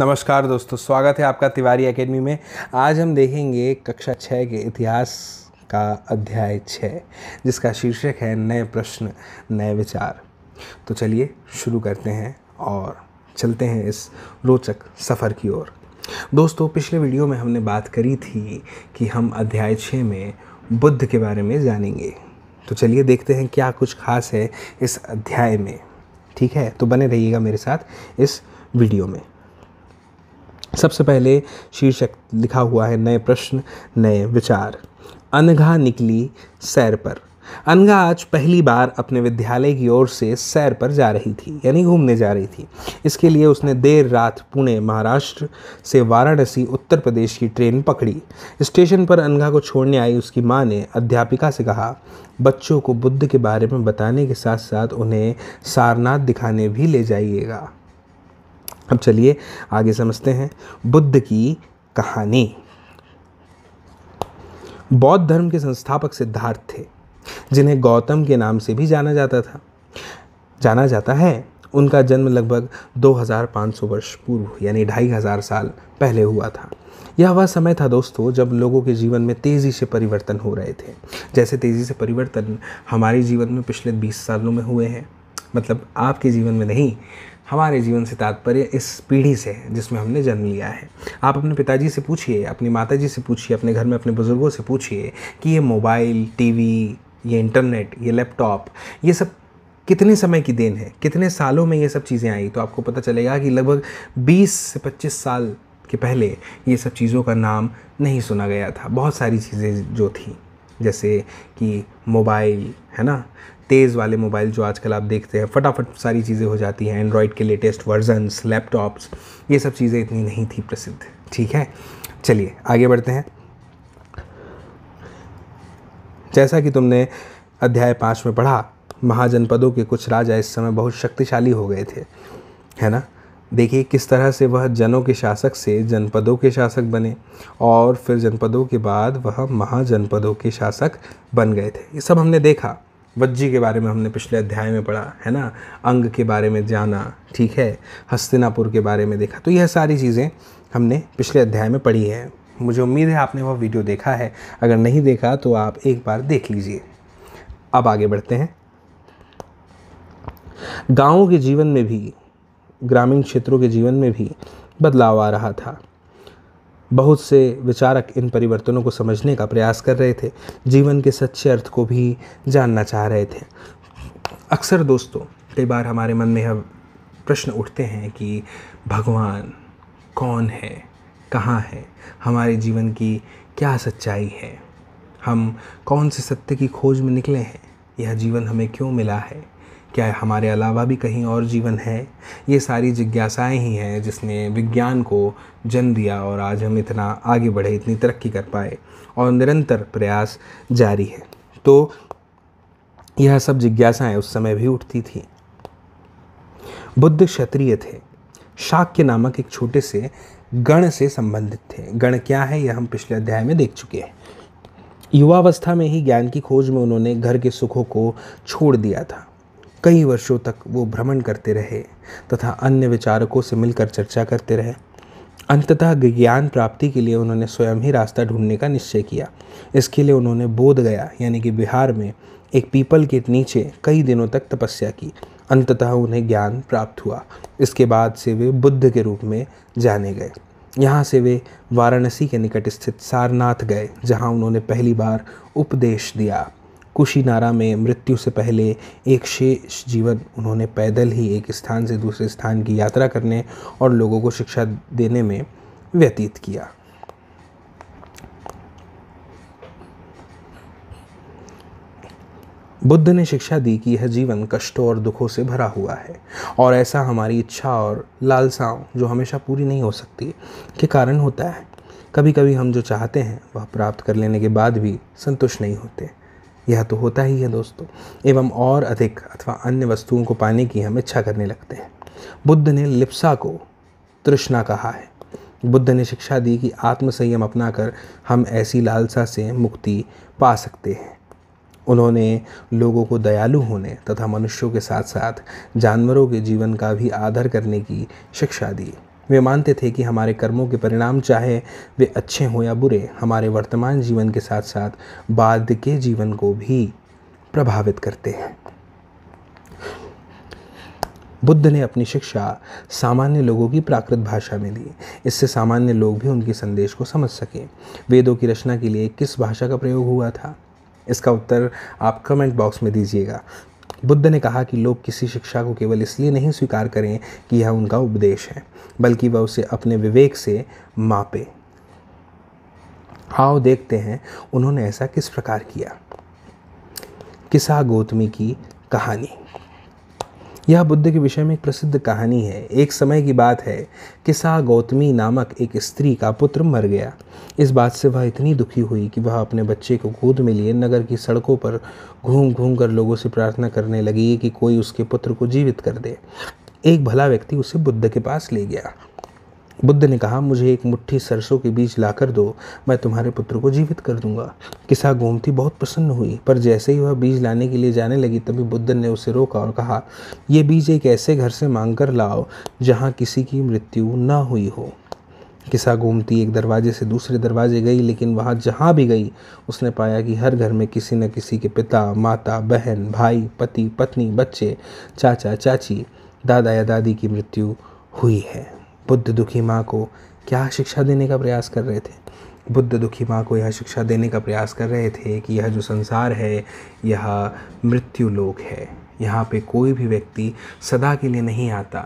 नमस्कार दोस्तों स्वागत है आपका तिवारी एकेडमी में आज हम देखेंगे कक्षा छः के इतिहास का अध्याय छः जिसका शीर्षक है नए प्रश्न नए विचार तो चलिए शुरू करते हैं और चलते हैं इस रोचक सफ़र की ओर दोस्तों पिछले वीडियो में हमने बात करी थी कि हम अध्याय छः में बुद्ध के बारे में जानेंगे तो चलिए देखते हैं क्या कुछ खास है इस अध्याय में ठीक है तो बने रहिएगा मेरे साथ इस वीडियो में सबसे पहले शीर्षक लिखा हुआ है नए प्रश्न नए विचार अनघा निकली सैर पर अनघा आज पहली बार अपने विद्यालय की ओर से सैर पर जा रही थी यानी घूमने जा रही थी इसके लिए उसने देर रात पुणे महाराष्ट्र से वाराणसी उत्तर प्रदेश की ट्रेन पकड़ी स्टेशन पर अनघा को छोड़ने आई उसकी माँ ने अध्यापिका से कहा बच्चों को बुद्ध के बारे में बताने के साथ साथ उन्हें सारनाथ दिखाने भी ले जाइएगा अब चलिए आगे समझते हैं बुद्ध की कहानी बौद्ध धर्म के संस्थापक सिद्धार्थ थे जिन्हें गौतम के नाम से भी जाना जाता था जाना जाता है उनका जन्म लगभग 2500 वर्ष पूर्व यानी ढाई हज़ार साल पहले हुआ था यह वह समय था दोस्तों जब लोगों के जीवन में तेज़ी से परिवर्तन हो रहे थे जैसे तेज़ी से परिवर्तन हमारे जीवन में पिछले 20 सालों में हुए हैं मतलब आपके जीवन में नहीं हमारे जीवन से तात्पर्य इस पीढ़ी से है जिसमें हमने जन्म लिया है आप अपने पिताजी से पूछिए अपनी माताजी से पूछिए अपने घर में अपने बुज़ुर्गों से पूछिए कि ये मोबाइल टीवी ये इंटरनेट ये लैपटॉप ये सब कितने समय की देन है कितने सालों में ये सब चीज़ें आई तो आपको पता चलेगा कि लगभग 20 से 25 साल के पहले ये सब चीज़ों का नाम नहीं सुना गया था बहुत सारी चीज़ें जो थी जैसे कि मोबाइल है ना तेज़ वाले मोबाइल जो आजकल आप देखते हैं फटाफट सारी चीज़ें हो जाती हैं एंड्रॉयड के लेटेस्ट वर्जनस लैपटॉप्स ये सब चीज़ें इतनी नहीं थी प्रसिद्ध ठीक है चलिए आगे बढ़ते हैं जैसा कि तुमने अध्याय पाँच में पढ़ा महाजनपदों के कुछ राजा इस समय बहुत शक्तिशाली हो गए थे है ना देखिए किस तरह से वह जनों के शासक से जनपदों के शासक बने और फिर जनपदों के बाद वह महाजनपदों के शासक बन गए थे ये सब हमने देखा वज्जी के बारे में हमने पिछले अध्याय में पढ़ा है ना अंग के बारे में जाना ठीक है हस्तिनापुर के बारे में देखा तो यह सारी चीज़ें हमने पिछले अध्याय में पढ़ी है मुझे उम्मीद है आपने वह वीडियो देखा है अगर नहीं देखा तो आप एक बार देख लीजिए अब आगे बढ़ते हैं गाँव के जीवन में भी ग्रामीण क्षेत्रों के जीवन में भी बदलाव आ रहा था बहुत से विचारक इन परिवर्तनों को समझने का प्रयास कर रहे थे जीवन के सच्चे अर्थ को भी जानना चाह रहे थे अक्सर दोस्तों कई बार हमारे मन में यह प्रश्न उठते हैं कि भगवान कौन है कहाँ है हमारे जीवन की क्या सच्चाई है हम कौन से सत्य की खोज में निकले हैं यह जीवन हमें क्यों मिला है क्या हमारे अलावा भी कहीं और जीवन है ये सारी जिज्ञासाएं ही हैं जिसने विज्ञान को जन्म दिया और आज हम इतना आगे बढ़े इतनी तरक्की कर पाए और निरंतर प्रयास जारी है तो यह सब जिज्ञासाएं उस समय भी उठती थी बुद्ध क्षत्रिय थे शाक्य नामक एक छोटे से गण से संबंधित थे गण क्या है यह हम पिछले अध्याय में देख चुके हैं युवावस्था में ही ज्ञान की खोज में उन्होंने घर के सुखों को छोड़ दिया था कई वर्षों तक वो भ्रमण करते रहे तथा अन्य विचारकों से मिलकर चर्चा करते रहे अंततः ज्ञान प्राप्ति के लिए उन्होंने स्वयं ही रास्ता ढूंढने का निश्चय किया इसके लिए उन्होंने बोध गया यानी कि बिहार में एक पीपल के नीचे कई दिनों तक तपस्या की अंततः उन्हें ज्ञान प्राप्त हुआ इसके बाद से वे बुद्ध के रूप में जाने गए यहाँ से वे वाराणसी के निकट स्थित सारनाथ गए जहाँ उन्होंने पहली बार उपदेश दिया कुशीनारा में मृत्यु से पहले एक शेष जीवन उन्होंने पैदल ही एक स्थान से दूसरे स्थान की यात्रा करने और लोगों को शिक्षा देने में व्यतीत किया बुद्ध ने शिक्षा दी कि यह जीवन कष्टों और दुखों से भरा हुआ है और ऐसा हमारी इच्छा और लालसाओं जो हमेशा पूरी नहीं हो सकती के कारण होता है कभी कभी हम जो चाहते हैं वह प्राप्त कर लेने के बाद भी संतुष्ट नहीं होते यह तो होता ही है दोस्तों एवं और अधिक अथवा अन्य वस्तुओं को पाने की हम इच्छा करने लगते हैं बुद्ध ने लिप्सा को तृष्णा कहा है बुद्ध ने शिक्षा दी कि आत्मसंयम अपना कर हम ऐसी लालसा से मुक्ति पा सकते हैं उन्होंने लोगों को दयालु होने तथा मनुष्यों के साथ साथ जानवरों के जीवन का भी आदर करने की शिक्षा दी वे मानते थे कि हमारे कर्मों के परिणाम चाहे वे अच्छे हों या बुरे हमारे वर्तमान जीवन के साथ साथ बाद के जीवन को भी प्रभावित करते हैं बुद्ध ने अपनी शिक्षा सामान्य लोगों की प्राकृत भाषा में दी इससे सामान्य लोग भी उनके संदेश को समझ सके वेदों की रचना के लिए किस भाषा का प्रयोग हुआ था इसका उत्तर आप कमेंट बॉक्स में दीजिएगा बुद्ध ने कहा कि लोग किसी शिक्षा को केवल इसलिए नहीं स्वीकार करें कि यह उनका उपदेश है बल्कि वह उसे अपने विवेक से मापे आओ देखते हैं उन्होंने ऐसा किस प्रकार किया किसा गौतमी की कहानी यह बुद्ध के विषय में एक प्रसिद्ध कहानी है एक समय की बात है कि सा गौतमी नामक एक स्त्री का पुत्र मर गया इस बात से वह इतनी दुखी हुई कि वह अपने बच्चे को गोद में लिए नगर की सड़कों पर घूम घूम कर लोगों से प्रार्थना करने लगी कि कोई उसके पुत्र को जीवित कर दे एक भला व्यक्ति उसे बुद्ध के पास ले गया बुद्ध ने कहा मुझे एक मुट्ठी सरसों के बीज लाकर दो मैं तुम्हारे पुत्र को जीवित कर दूंगा किसा गोमती बहुत प्रसन्न हुई पर जैसे ही वह बीज लाने के लिए जाने लगी तभी बुद्ध ने उसे रोका और कहा यह बीज एक ऐसे घर से मांग कर लाओ जहाँ किसी की मृत्यु न हुई हो किसा गोमती एक दरवाजे से दूसरे दरवाजे गई लेकिन वहाँ जहाँ भी गई उसने पाया कि हर घर में किसी न किसी के पिता माता बहन भाई पति पत्नी बच्चे चाचा चाची दादा या दादी की मृत्यु हुई है बुद्ध दुखी माँ को क्या शिक्षा देने का प्रयास कर रहे थे बुद्ध दुखी माँ को यह शिक्षा देने का प्रयास कर रहे थे कि यह जो संसार है यह मृत्यु लोक है यहाँ पे कोई भी व्यक्ति सदा के लिए नहीं आता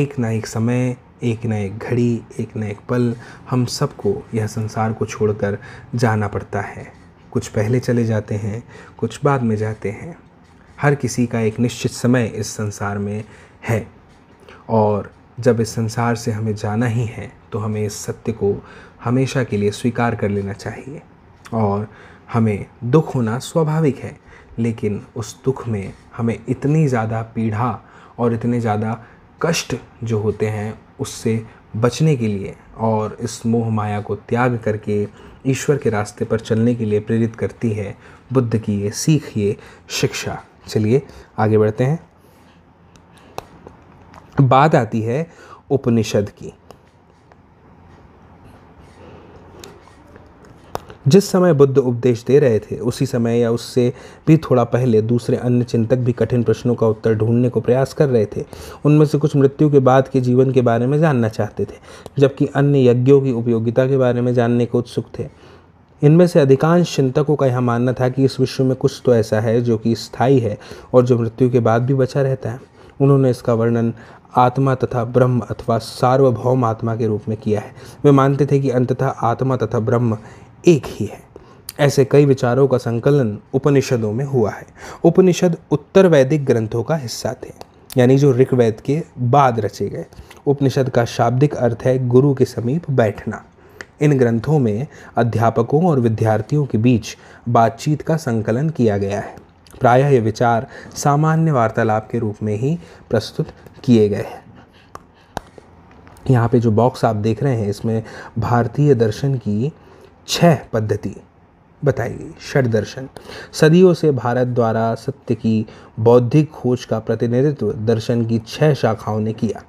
एक ना एक समय एक ना एक घड़ी एक ना एक पल हम सबको यह संसार को छोड़कर जाना पड़ता है कुछ पहले चले जाते हैं कुछ बाद में जाते हैं हर किसी का एक निश्चित समय इस संसार में है और जब इस संसार से हमें जाना ही है तो हमें इस सत्य को हमेशा के लिए स्वीकार कर लेना चाहिए और हमें दुख होना स्वाभाविक है लेकिन उस दुख में हमें इतनी ज़्यादा पीढ़ा और इतने ज़्यादा कष्ट जो होते हैं उससे बचने के लिए और इस मोह माया को त्याग करके ईश्वर के रास्ते पर चलने के लिए प्रेरित करती है बुद्ध की ये सीख ये शिक्षा चलिए आगे बढ़ते हैं बात आती है उपनिषद की जिस समय बुद्ध उपदेश दे रहे थे उसी समय या उससे भी थोड़ा पहले दूसरे अन्य चिंतक भी कठिन प्रश्नों का उत्तर ढूंढने को प्रयास कर रहे थे उनमें से कुछ मृत्यु के बाद के जीवन के बारे में जानना चाहते थे जबकि अन्य यज्ञों की उपयोगिता के बारे में जानने को उत्सुक थे इनमें से अधिकांश चिंतकों का यह मानना था कि इस विश्व में कुछ तो ऐसा है जो कि स्थायी है और जो मृत्यु के बाद भी बचा रहता है उन्होंने इसका वर्णन आत्मा तथा ब्रह्म अथवा सार्वभौम आत्मा के रूप में किया है वे मानते थे कि अंततः आत्मा तथा ब्रह्म एक ही है ऐसे कई विचारों का संकलन उपनिषदों में हुआ है उपनिषद उत्तर वैदिक ग्रंथों का हिस्सा थे यानी जो ऋग्वेद के बाद रचे गए उपनिषद का शाब्दिक अर्थ है गुरु के समीप बैठना इन ग्रंथों में अध्यापकों और विद्यार्थियों के बीच बातचीत का संकलन किया गया है प्रायः ये विचार सामान्य वार्तालाप के रूप में ही प्रस्तुत किए गए हैं यहाँ पे जो बॉक्स आप देख रहे हैं इसमें भारतीय दर्शन की छह पद्धति बताई गई षड दर्शन सदियों से भारत द्वारा सत्य की बौद्धिक खोज का प्रतिनिधित्व दर्शन की छह शाखाओं ने किया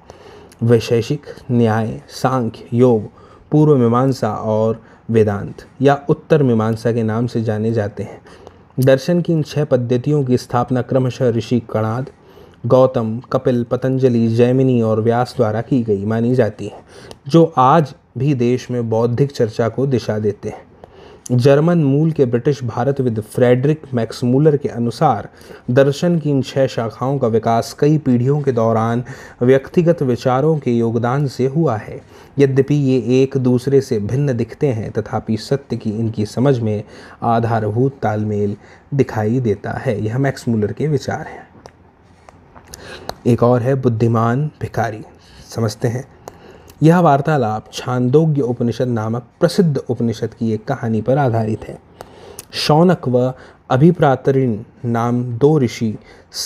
वैशेषिक न्याय सांख्य योग पूर्व मीमांसा और वेदांत या उत्तर मीमांसा के नाम से जाने जाते हैं दर्शन की इन छह पद्धतियों की स्थापना क्रमशः ऋषि कणाद गौतम कपिल पतंजलि जैमिनी और व्यास द्वारा की गई मानी जाती है जो आज भी देश में बौद्धिक चर्चा को दिशा देते हैं जर्मन मूल के ब्रिटिश भारतविद फ्रेडरिक मैक्समूलर के अनुसार दर्शन की इन छह शाखाओं का विकास कई पीढ़ियों के दौरान व्यक्तिगत विचारों के योगदान से हुआ है यद्यपि ये एक दूसरे से भिन्न दिखते हैं तथापि सत्य की इनकी समझ में आधारभूत तालमेल दिखाई देता है यह मैक्समूलर के विचार हैं एक और है बुद्धिमान भिखारी समझते हैं यह वार्तालाप छांदोग्य उपनिषद नामक प्रसिद्ध उपनिषद की एक कहानी पर आधारित है शौनक व अभिप्रातरिण नाम दो ऋषि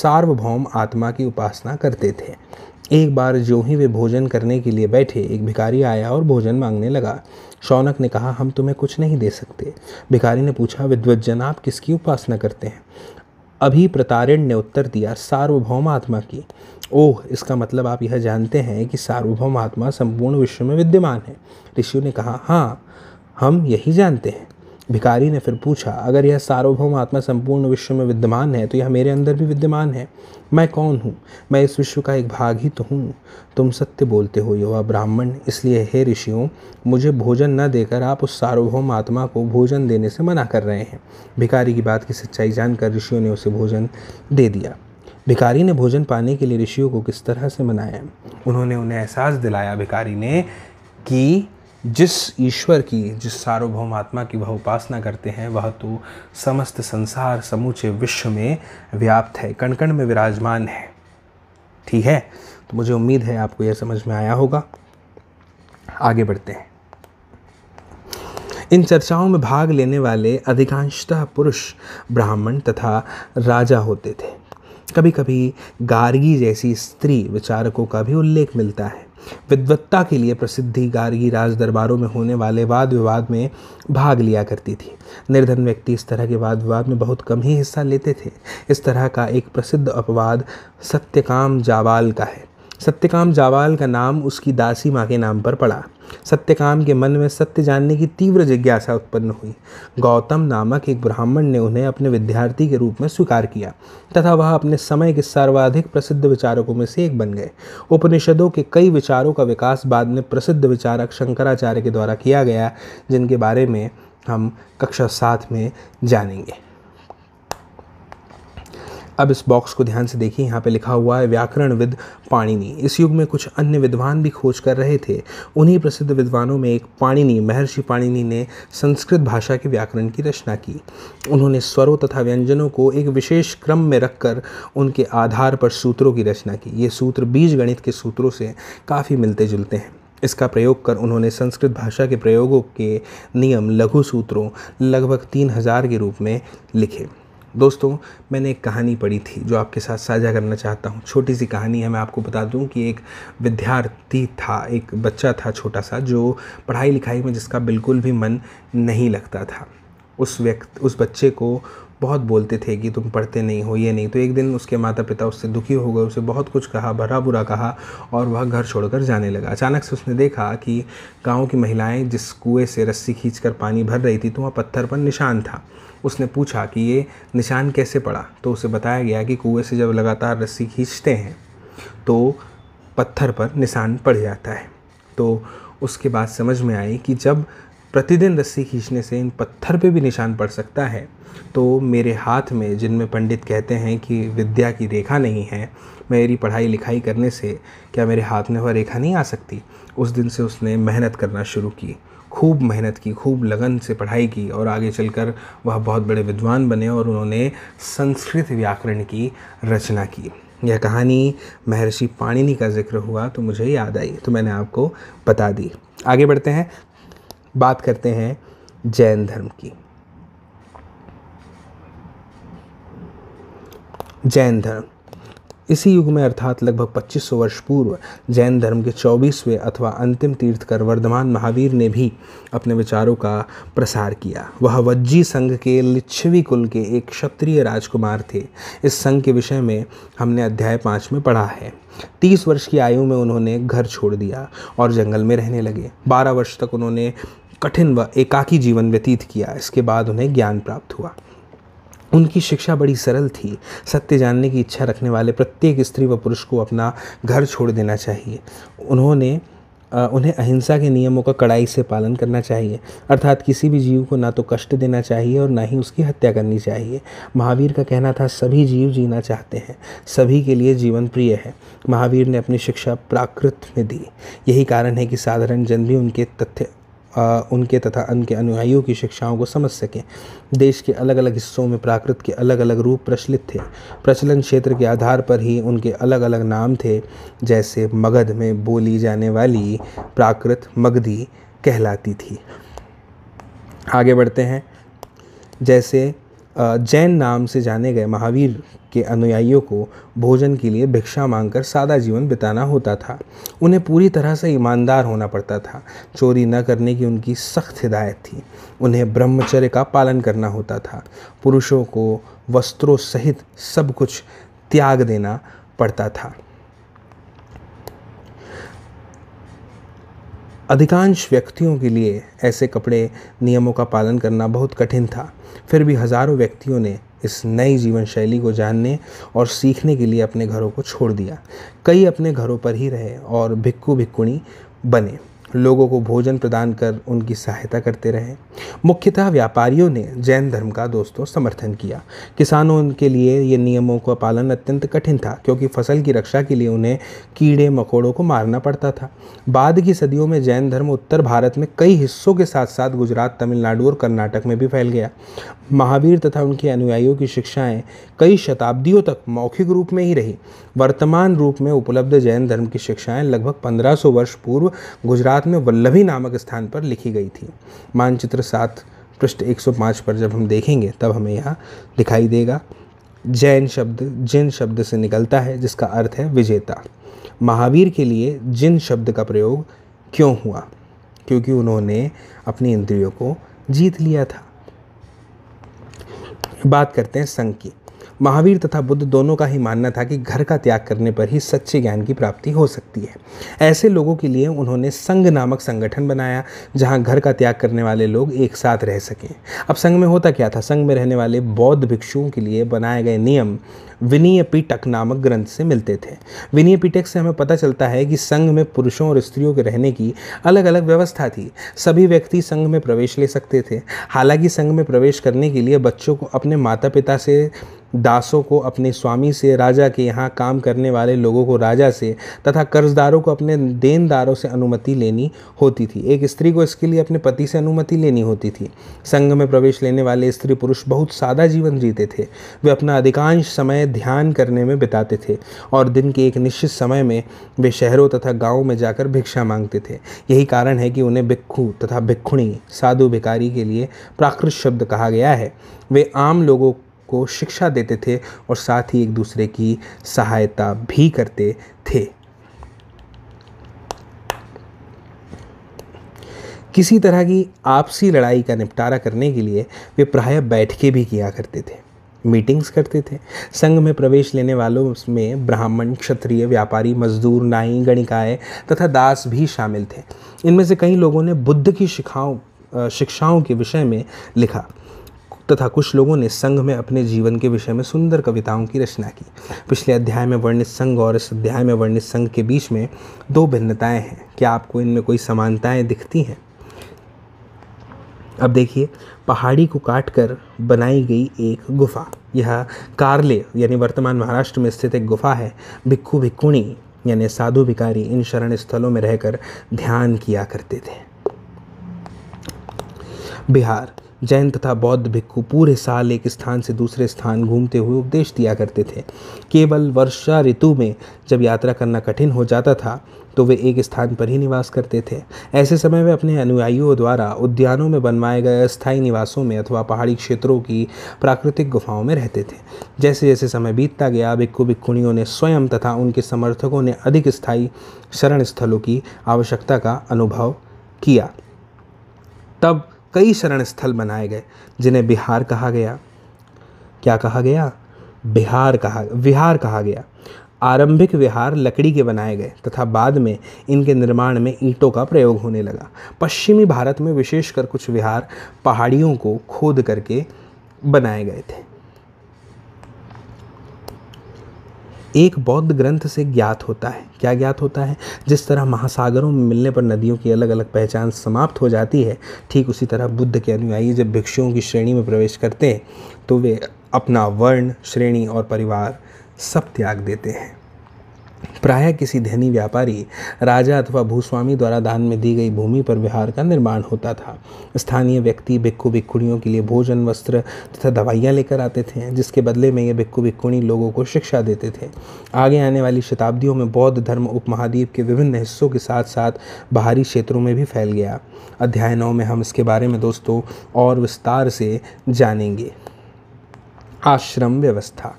सार्वभौम आत्मा की उपासना करते थे एक बार जो ही वे भोजन करने के लिए बैठे एक भिखारी आया और भोजन मांगने लगा शौनक ने कहा हम तुम्हें कुछ नहीं दे सकते भिखारी ने पूछा विद्वजन आप किसकी उपासना करते हैं अभी प्रतारिण ने उत्तर दिया सार्वभौम आत्मा की ओह इसका मतलब आप यह जानते हैं कि सार्वभौम आत्मा संपूर्ण विश्व में विद्यमान है ऋषियों ने कहा हाँ हम यही जानते हैं भिकारी ने फिर पूछा अगर यह सार्वभौम आत्मा संपूर्ण विश्व में विद्यमान है तो यह मेरे अंदर भी विद्यमान है मैं कौन हूँ मैं इस विश्व का एक भाग ही तो हूँ तुम सत्य बोलते हो युवा ब्राह्मण इसलिए हे ऋषियों मुझे भोजन न देकर आप उस सार्वभौम आत्मा को भोजन देने से मना कर रहे हैं भिकारी की बात की सच्चाई जानकर ऋषियों ने उसे भोजन दे दिया भिकारी ने भोजन पाने के लिए ऋषियों को किस तरह से मनाया उन्होंने उन्हें एहसास दिलाया भिकारी ने कि जिस ईश्वर की जिस सार्वभौमात्मा की वह उपासना करते हैं वह तो समस्त संसार समूचे विश्व में व्याप्त है कण कण में विराजमान है ठीक है तो मुझे उम्मीद है आपको यह समझ में आया होगा आगे बढ़ते हैं इन चर्चाओं में भाग लेने वाले अधिकांशतः पुरुष ब्राह्मण तथा राजा होते थे कभी कभी गार्गी जैसी स्त्री विचारकों का भी उल्लेख मिलता है विद्वत्ता के लिए प्रसिद्धि गार्गी राज दरबारों में होने वाले वाद विवाद में भाग लिया करती थी निर्धन व्यक्ति इस तरह के वाद विवाद में बहुत कम ही हिस्सा लेते थे इस तरह का एक प्रसिद्ध अपवाद सत्यकाम जावाल का है सत्यकाम जावाल का नाम उसकी दासी माँ के नाम पर पड़ा सत्यकाम के मन में सत्य जानने की तीव्र जिज्ञासा उत्पन्न हुई गौतम नामक एक ब्राह्मण ने उन्हें अपने विद्यार्थी के रूप में स्वीकार किया तथा वह अपने समय के सर्वाधिक प्रसिद्ध विचारकों में से एक बन गए उपनिषदों के कई विचारों का विकास बाद में प्रसिद्ध विचारक शंकराचार्य के द्वारा किया गया जिनके बारे में हम कक्षा सात में जानेंगे अब इस बॉक्स को ध्यान से देखिए यहाँ पे लिखा हुआ है व्याकरण विद पाणिनि इस युग में कुछ अन्य विद्वान भी खोज कर रहे थे उन्हीं प्रसिद्ध विद्वानों में एक पाणिनि महर्षि पाणिनि ने संस्कृत भाषा के व्याकरण की रचना की उन्होंने स्वरों तथा व्यंजनों को एक विशेष क्रम में रखकर उनके आधार पर सूत्रों की रचना की ये सूत्र बीज गणित के सूत्रों से काफ़ी मिलते जुलते हैं इसका प्रयोग कर उन्होंने संस्कृत भाषा के प्रयोगों के नियम लघु सूत्रों लगभग तीन हजार के रूप में लिखे दोस्तों मैंने एक कहानी पढ़ी थी जो आपके साथ साझा करना चाहता हूँ छोटी सी कहानी है मैं आपको बता दूँ कि एक विद्यार्थी था एक बच्चा था छोटा सा जो पढ़ाई लिखाई में जिसका बिल्कुल भी मन नहीं लगता था उस व्यक्त उस बच्चे को बहुत बोलते थे कि तुम पढ़ते नहीं हो ये नहीं तो एक दिन उसके माता पिता उससे दुखी हो गए उसे बहुत कुछ कहा भरा बुरा कहा और वह घर छोड़कर जाने लगा अचानक से उसने देखा कि गांव की महिलाएं जिस कुएं से रस्सी खींचकर पानी भर रही थी तो वह पत्थर पर निशान था उसने पूछा कि ये निशान कैसे पड़ा तो उसे बताया गया कि कुएँ से जब लगातार रस्सी खींचते हैं तो पत्थर पर निशान पड़ जाता है तो उसके बाद समझ में आई कि जब प्रतिदिन रस्सी खींचने से इन पत्थर पे भी निशान पड़ सकता है तो मेरे हाथ में जिनमें पंडित कहते हैं कि विद्या की रेखा नहीं है मेरी पढ़ाई लिखाई करने से क्या मेरे हाथ में वह रेखा नहीं आ सकती उस दिन से उसने मेहनत करना शुरू की खूब मेहनत की खूब लगन से पढ़ाई की और आगे चलकर वह बहुत बड़े विद्वान बने और उन्होंने संस्कृत व्याकरण की रचना की यह कहानी महर्षि पाणिनि का जिक्र हुआ तो मुझे याद आई तो मैंने आपको बता दी आगे बढ़ते हैं बात करते हैं जैन धर्म की जैन धर्म इसी युग में अर्थात लगभग 2500 वर्ष पूर्व जैन धर्म के 24वें अथवा अंतिम तीर्थकर वर्धमान महावीर ने भी अपने विचारों का प्रसार किया वह वज्जी संघ के लिच्छवी कुल के एक क्षत्रिय राजकुमार थे इस संघ के विषय में हमने अध्याय पाँच में पढ़ा है तीस वर्ष की आयु में उन्होंने घर छोड़ दिया और जंगल में रहने लगे बारह वर्ष तक उन्होंने कठिन व एकाकी जीवन व्यतीत किया इसके बाद उन्हें ज्ञान प्राप्त हुआ उनकी शिक्षा बड़ी सरल थी सत्य जानने की इच्छा रखने वाले प्रत्येक स्त्री व पुरुष को अपना घर छोड़ देना चाहिए उन्होंने उन्हें अहिंसा के नियमों का कड़ाई से पालन करना चाहिए अर्थात किसी भी जीव को ना तो कष्ट देना चाहिए और ना ही उसकी हत्या करनी चाहिए महावीर का कहना था सभी जीव जीना चाहते हैं सभी के लिए जीवन प्रिय है महावीर ने अपनी शिक्षा प्राकृत में दी यही कारण है कि साधारण जन भी उनके तथ्य उनके तथा उनके अनुयायियों की शिक्षाओं को समझ सकें देश के अलग अलग हिस्सों में प्राकृत के अलग अलग रूप प्रचलित थे प्रचलन क्षेत्र के आधार पर ही उनके अलग अलग नाम थे जैसे मगध में बोली जाने वाली प्राकृत मगधी कहलाती थी आगे बढ़ते हैं जैसे जैन नाम से जाने गए महावीर के अनुयायियों को भोजन के लिए भिक्षा मांगकर सादा जीवन बिताना होता था उन्हें पूरी तरह से ईमानदार होना पड़ता था चोरी न करने की उनकी सख्त हिदायत थी उन्हें ब्रह्मचर्य का पालन करना होता था पुरुषों को वस्त्रों सहित सब कुछ त्याग देना पड़ता था अधिकांश व्यक्तियों के लिए ऐसे कपड़े नियमों का पालन करना बहुत कठिन था फिर भी हजारों व्यक्तियों ने इस नई जीवन शैली को जानने और सीखने के लिए अपने घरों को छोड़ दिया कई अपने घरों पर ही रहे और भिक्कू भिक्खुणी बने लोगों को भोजन प्रदान कर उनकी सहायता करते रहे मुख्यतः व्यापारियों ने जैन धर्म का दोस्तों समर्थन किया किसानों के लिए ये नियमों का पालन अत्यंत कठिन था क्योंकि फसल की रक्षा के लिए उन्हें कीड़े मकोड़ों को मारना पड़ता था बाद की सदियों में जैन धर्म उत्तर भारत में कई हिस्सों के साथ साथ गुजरात तमिलनाडु और कर्नाटक में भी फैल गया महावीर तथा उनके अनुयायियों की शिक्षाएं कई शताब्दियों तक मौखिक रूप में ही रही वर्तमान रूप में उपलब्ध जैन धर्म की शिक्षाएं लगभग 1500 वर्ष पूर्व गुजरात गुजरात में वल्लभी नामक स्थान पर लिखी गई थी मानचित्र सात पृष्ठ 105 पर जब हम देखेंगे तब हमें यहाँ दिखाई देगा जैन शब्द जिन शब्द से निकलता है जिसका अर्थ है विजेता महावीर के लिए जिन शब्द का प्रयोग क्यों हुआ क्योंकि उन्होंने अपनी इंद्रियों को जीत लिया था बात करते हैं संघ की महावीर तथा बुद्ध दोनों का ही मानना था कि घर का त्याग करने पर ही सच्चे ज्ञान की प्राप्ति हो सकती है ऐसे लोगों के लिए उन्होंने संघ नामक संगठन बनाया जहाँ घर का त्याग करने वाले लोग एक साथ रह सकें अब संघ में होता क्या था संघ में रहने वाले बौद्ध भिक्षुओं के लिए बनाए गए नियम विनीय पीटक नामक ग्रंथ से मिलते थे विनीय पीटक से हमें पता चलता है कि संघ में पुरुषों और स्त्रियों के रहने की अलग अलग व्यवस्था थी सभी व्यक्ति संघ में प्रवेश ले सकते थे हालांकि संघ में प्रवेश करने के लिए बच्चों को अपने माता पिता से दासों को अपने स्वामी से राजा के यहाँ काम करने वाले लोगों को राजा से तथा कर्जदारों को अपने देनदारों से अनुमति लेनी होती थी एक स्त्री को इसके लिए अपने पति से अनुमति लेनी होती थी संघ में प्रवेश लेने वाले स्त्री पुरुष बहुत सादा जीवन जीते थे वे अपना अधिकांश समय ध्यान करने में बिताते थे और दिन के एक निश्चित समय में वे शहरों तथा गाँव में जाकर भिक्षा मांगते थे यही कारण है कि उन्हें भिक्खु तथा भिक्खुणी साधु भिकारी के लिए प्राकृत शब्द कहा गया है वे आम लोगों को शिक्षा देते थे और साथ ही एक दूसरे की सहायता भी करते थे किसी तरह की आपसी लड़ाई का निपटारा करने के लिए वे प्राय बैठ के भी किया करते थे मीटिंग्स करते थे संघ में प्रवेश लेने वालों में ब्राह्मण क्षत्रिय व्यापारी मजदूर नाई गणिकाय तथा दास भी शामिल थे इनमें से कई लोगों ने बुद्ध की शिक्षाओं शिक्षाओं के विषय में लिखा तथा कुछ लोगों ने संघ में अपने जीवन के विषय में सुंदर कविताओं की रचना की पिछले अध्याय में वर्णित संघ और इस अध्याय में वर्णित संघ के बीच में दो भिन्नताएं हैं क्या आपको इनमें कोई समानताएं दिखती हैं अब देखिए पहाड़ी को काट कर बनाई गई एक गुफा यह कार्ले यानी वर्तमान महाराष्ट्र में स्थित एक गुफा है भिक्खु भिक्खुणी यानी साधु भिकारी इन शरण स्थलों में रहकर ध्यान किया करते थे बिहार जैन तथा बौद्ध भिक्खु पूरे साल एक स्थान से दूसरे स्थान घूमते हुए उपदेश दिया करते थे केवल वर्षा ऋतु में जब यात्रा करना कठिन हो जाता था तो वे एक स्थान पर ही निवास करते थे ऐसे समय वे अपने अनुयायियों द्वारा उद्यानों में बनवाए गए अस्थायी निवासों में अथवा पहाड़ी क्षेत्रों की प्राकृतिक गुफाओं में रहते थे जैसे जैसे समय बीतता गया भिक्खु भिक्खुणियों ने स्वयं तथा उनके समर्थकों ने अधिक स्थायी शरण स्थलों की आवश्यकता का अनुभव किया तब कई शरण स्थल बनाए गए जिन्हें बिहार कहा गया क्या कहा गया बिहार कहा विहार कहा गया आरंभिक विहार लकड़ी के बनाए गए तथा बाद में इनके निर्माण में ईंटों का प्रयोग होने लगा पश्चिमी भारत में विशेषकर कुछ विहार पहाड़ियों को खोद करके बनाए गए थे एक बौद्ध ग्रंथ से ज्ञात होता है क्या ज्ञात होता है जिस तरह महासागरों में मिलने पर नदियों की अलग अलग पहचान समाप्त हो जाती है ठीक उसी तरह बुद्ध के अनुयायी जब भिक्षुओं की श्रेणी में प्रवेश करते हैं तो वे अपना वर्ण श्रेणी और परिवार सब त्याग देते हैं प्रायः किसी धनी व्यापारी राजा अथवा भूस्वामी द्वारा दान में दी गई भूमि पर विहार का निर्माण होता था स्थानीय व्यक्ति भिक्खु भिक्खुड़ियों के लिए भोजन वस्त्र तथा दवाइयाँ लेकर आते थे जिसके बदले में ये भिक्खु भिक्खुणी लोगों को शिक्षा देते थे आगे आने वाली शताब्दियों में बौद्ध धर्म उपमहाद्वीप के विभिन्न हिस्सों के साथ साथ बाहरी क्षेत्रों में भी फैल गया अध्ययनों में हम इसके बारे में दोस्तों और विस्तार से जानेंगे आश्रम व्यवस्था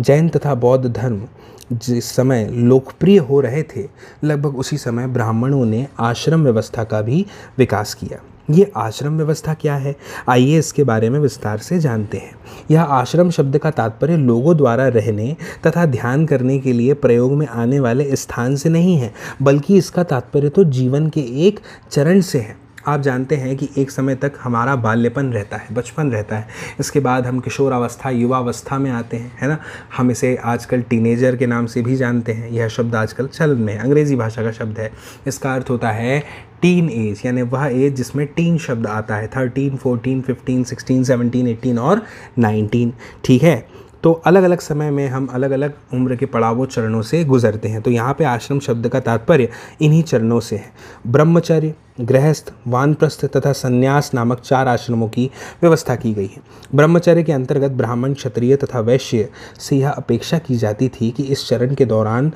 जैन तथा बौद्ध धर्म जिस समय लोकप्रिय हो रहे थे लगभग उसी समय ब्राह्मणों ने आश्रम व्यवस्था का भी विकास किया ये आश्रम व्यवस्था क्या है आइए इसके बारे में विस्तार से जानते हैं यह आश्रम शब्द का तात्पर्य लोगों द्वारा रहने तथा ध्यान करने के लिए प्रयोग में आने वाले स्थान से नहीं है बल्कि इसका तात्पर्य तो जीवन के एक चरण से है आप जानते हैं कि एक समय तक हमारा बाल्यपन रहता है बचपन रहता है इसके बाद हम किशोरावस्था युवावस्था में आते हैं है ना हम इसे आजकल टीनेजर के नाम से भी जानते हैं यह शब्द आजकल चल में अंग्रेज़ी भाषा का शब्द है इसका अर्थ होता है टीन एज यानी वह एज जिसमें टीन शब्द आता है thirteen fourteen fifteen sixteen seventeen eighteen और नाइनटीन ठीक है तो अलग अलग समय में हम अलग अलग उम्र के पड़ावों चरणों से गुजरते हैं तो यहाँ पे आश्रम शब्द का तात्पर्य इन्हीं चरणों से है ब्रह्मचर्य गृहस्थ वानप्रस्थ तथा संन्यास नामक चार आश्रमों की व्यवस्था की गई है ब्रह्मचर्य के अंतर्गत ब्राह्मण क्षत्रिय तथा वैश्य से यह अपेक्षा की जाती थी कि इस चरण के दौरान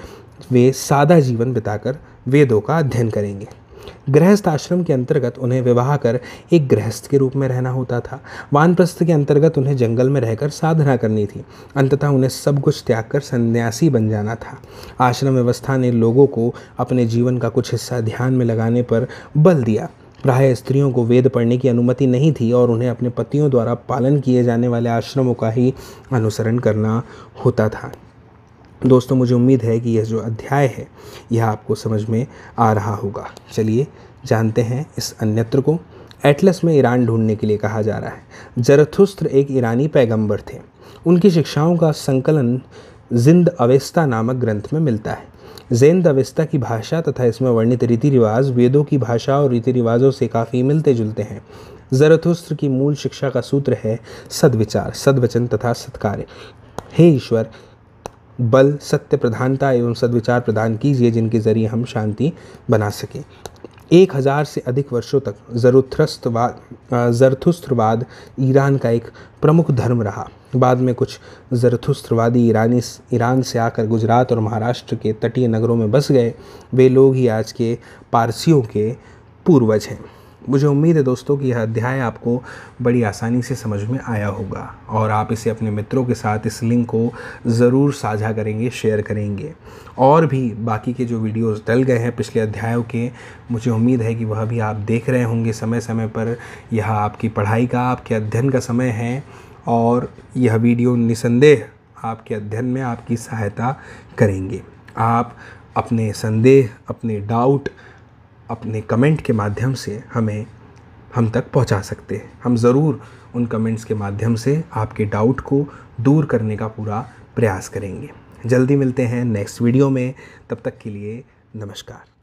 वे सादा जीवन बिताकर वेदों का अध्ययन करेंगे गृहस्थ आश्रम के अंतर्गत उन्हें विवाह कर एक गृहस्थ के रूप में रहना होता था वानप्रस्थ के अंतर्गत उन्हें जंगल में रहकर साधना करनी थी अंततः उन्हें सब कुछ त्याग कर सन्यासी बन जाना था आश्रम व्यवस्था ने लोगों को अपने जीवन का कुछ हिस्सा ध्यान में लगाने पर बल दिया प्राय स्त्रियों को वेद पढ़ने की अनुमति नहीं थी और उन्हें अपने पतियों द्वारा पालन किए जाने वाले आश्रमों का ही अनुसरण करना होता था दोस्तों मुझे उम्मीद है कि यह जो अध्याय है यह आपको समझ में आ रहा होगा चलिए जानते हैं इस अन्यत्र को एटलस में ईरान ढूंढने के लिए कहा जा रहा है जरथुस्त्र एक ईरानी पैगंबर थे उनकी शिक्षाओं का संकलन जिंद अवेस्ता नामक ग्रंथ में मिलता है जैन अवेस्ता की भाषा तथा इसमें वर्णित रीति रिवाज वेदों की भाषा और रीति रिवाजों से काफ़ी मिलते जुलते हैं जरथुस्त्र की मूल शिक्षा का सूत्र है सद्विचार सद्वचन तथा सत्कार्य हे ईश्वर बल सत्य प्रधानता एवं सद्विचार प्रदान कीजिए जिनके ज़रिए हम शांति बना सकें एक हज़ार से अधिक वर्षों तक जरूथ्रस्तवाद जरथुस्त्रवाद ईरान का एक प्रमुख धर्म रहा बाद में कुछ जरथुस्त्रवादी ईरानी ईरान से आकर गुजरात और महाराष्ट्र के तटीय नगरों में बस गए वे लोग ही आज के पारसियों के पूर्वज हैं मुझे उम्मीद है दोस्तों कि यह अध्याय आपको बड़ी आसानी से समझ में आया होगा और आप इसे अपने मित्रों के साथ इस लिंक को ज़रूर साझा करेंगे शेयर करेंगे और भी बाकी के जो वीडियोस डल गए हैं पिछले अध्यायों के मुझे उम्मीद है कि वह भी आप देख रहे होंगे समय समय पर यह आपकी पढ़ाई का आपके अध्ययन का समय है और यह वीडियो निसंदेह आपके अध्ययन में आपकी सहायता करेंगे आप अपने संदेह अपने डाउट अपने कमेंट के माध्यम से हमें हम तक पहुंचा सकते हैं हम ज़रूर उन कमेंट्स के माध्यम से आपके डाउट को दूर करने का पूरा प्रयास करेंगे जल्दी मिलते हैं नेक्स्ट वीडियो में तब तक के लिए नमस्कार